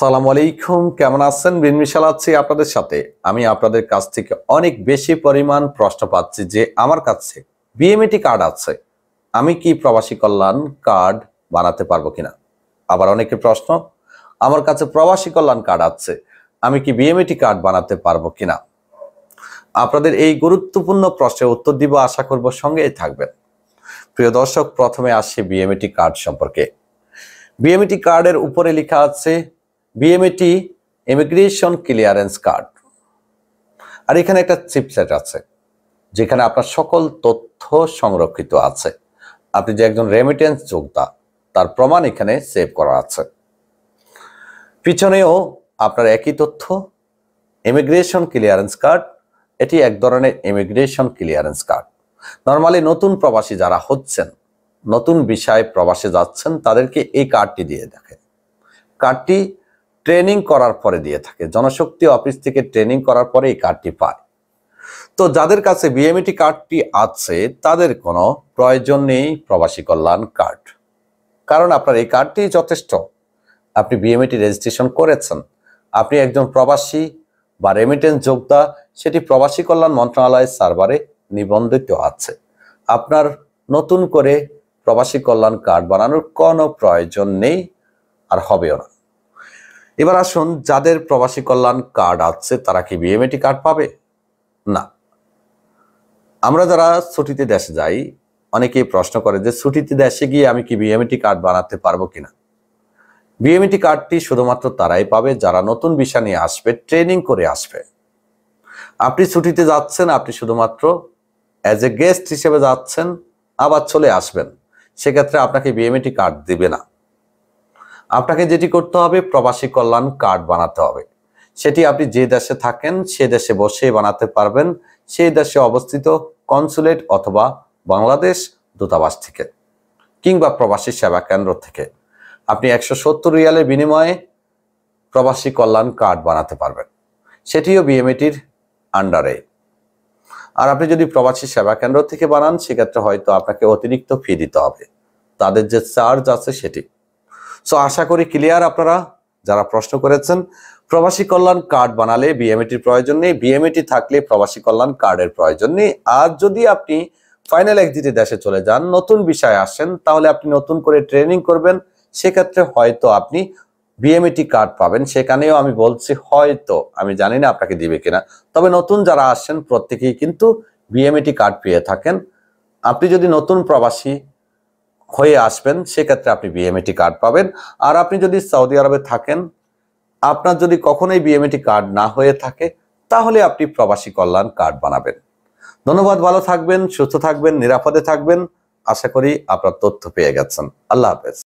সালাম আলাইকুম কেমন আছেন বিনমিশাল আছি আপনাদের সাথে আমি আপনাদের কাছ থেকে অনেক বেশি পরিমাণ প্রশ্ন পাচ্ছি যে আমার কাছে বিএমএটি কার্ড আছে আমি কি প্রবাসী কল্যাণ কার্ড বানাতে পারবো কিনা আবার অনেকে প্রশ্ন আমার কাছে প্রবাসী কল্যাণ কার্ড আছে আমি কি বিএমএটি কার্ড বানাতে পারবো কিনা আপনাদের এই গুরুত্বপূর্ণ প্রশ্নের উত্তর দিব আশা করব সঙ্গেই থাকবেন প্রিয় দর্শক প্রথমে আসি বিএমএটি কার্ড সম্পর্কে বিএমএটি কার্ডের উপরে লেখা আছে বিএমএটি ইমিগ্রেশন ক্লিয়ারেন্স কার্ড আর এখানে একটা চিপসেট আছে যেখানে আপনার সকল তথ্য সংরক্ষিত আছে আপনি যে একজন রেমিটেন্স যোগদা তার প্রমাণ এখানে সেভ করা আছে পিছনেও আপনার একই তথ্য ইমিগ্রেশন ক্লিয়ারেন্স কার্ড এটি এক ধরনের ইমিগ্রেশন ক্লিয়ারেন্স কার্ড নর্মালি নতুন প্রবাসী যারা হচ্ছেন নতুন বিষয়ে প্রবাসে যাচ্ছেন তাদেরকে এই কার্ডটি দিয়ে দেখে কার্ডটি ট্রেনিং করার পরে দিয়ে থাকে জনশক্তি অফিস থেকে ট্রেনিং করার পরে এই কার্ডটি পায় তো যাদের কাছে বিএমইটি e কার্ডটি আছে তাদের কোনো প্রয়োজন নেই প্রবাসী কল্যাণ কার্ড কারণ আপনার এই কার্ডটি যথেষ্ট আপনি বিএমইটি রেজিস্ট্রেশন e করেছেন আপনি একজন প্রবাসী বা রেমিটেন্স যোগদা সেটি প্রবাসী কল্যাণ মন্ত্রণালয়ের সার্ভারে নিবন্ধিত আছে আপনার নতুন করে প্রবাসী কল্যাণ কার্ড বানানোর কোনো প্রয়োজন নেই আর হবেও না এবার আসুন যাদের প্রবাসী কল্যাণ কার্ড আছে তারা কি বিএমএটি কার্ড পাবে না আমরা যারা ছুটিতে দেশে যাই অনেকে প্রশ্ন করে যে ছুটিতে দেশে গিয়ে আমি কি বিএমএটি কার্ড বানাতে পারবো কিনা বিএমএটি কার্ডটি শুধুমাত্র তারাই পাবে যারা নতুন ভিসা নিয়ে আসবে ট্রেনিং করে আসবে আপনি ছুটিতে যাচ্ছেন আপনি শুধুমাত্র অ্যাজ এ গেস্ট হিসেবে যাচ্ছেন আবার চলে আসবেন সেক্ষেত্রে আপনাকে বিএমএটি কার্ড দিবে না আপনাকে যেটি করতে হবে প্রবাসী কল্যাণ কার্ড বানাতে হবে সেটি আপনি যে দেশে থাকেন সে দেশে বসে বানাতে পারবেন সেই দেশে অবস্থিত কনসুলেট অথবা বাংলাদেশ দূতাবাস থেকে কিংবা প্রবাসী সেবা কেন্দ্র থেকে আপনি একশো সত্তর রিয়ালের বিনিময়ে প্রবাসী কল্যাণ কার্ড বানাতে পারবেন সেটিও বিএমএটির আন্ডারে আর আপনি যদি প্রবাসী সেবা কেন্দ্র থেকে বানান সেক্ষেত্রে হয়তো আপনাকে অতিরিক্ত ফি দিতে হবে তাদের যে চার্জ আছে সেটি সো আশা করি ক্লিয়ার আপনারা যারা প্রশ্ন করেছেন প্রবাসী কল্যাণ কার্ড বানালে বিএমএটির e প্রয়োজন নেই বিএমএটি e থাকলে প্রবাসী কল্যাণ কার্ডের প্রয়োজন নেই আর যদি আপনি ফাইনাল এক্সিটে দেশে চলে যান নতুন বিষয়ে আসেন তাহলে আপনি নতুন করে ট্রেনিং করবেন সেক্ষেত্রে হয়তো আপনি বিএমএটি কার্ড e পাবেন সেখানেও আমি বলছি হয়তো আমি জানি না আপনাকে দিবে কিনা তবে নতুন যারা আসেন প্রত্যেকেই কিন্তু বিএমএটি কার্ড পেয়ে থাকেন আপনি যদি নতুন প্রবাসী হয়ে আসবেন সেক্ষেত্রে আপনি বিএমএটি কার্ড পাবেন আর আপনি যদি সৌদি আরবে থাকেন আপনার যদি কখনোই বিএমএটি কার্ড না হয়ে থাকে তাহলে আপনি প্রবাসী কল্যাণ কার্ড বানাবেন ধন্যবাদ ভালো থাকবেন সুস্থ থাকবেন নিরাপদে থাকবেন আশা করি আপনার তথ্য পেয়ে গেছেন আল্লাহ হাফেজ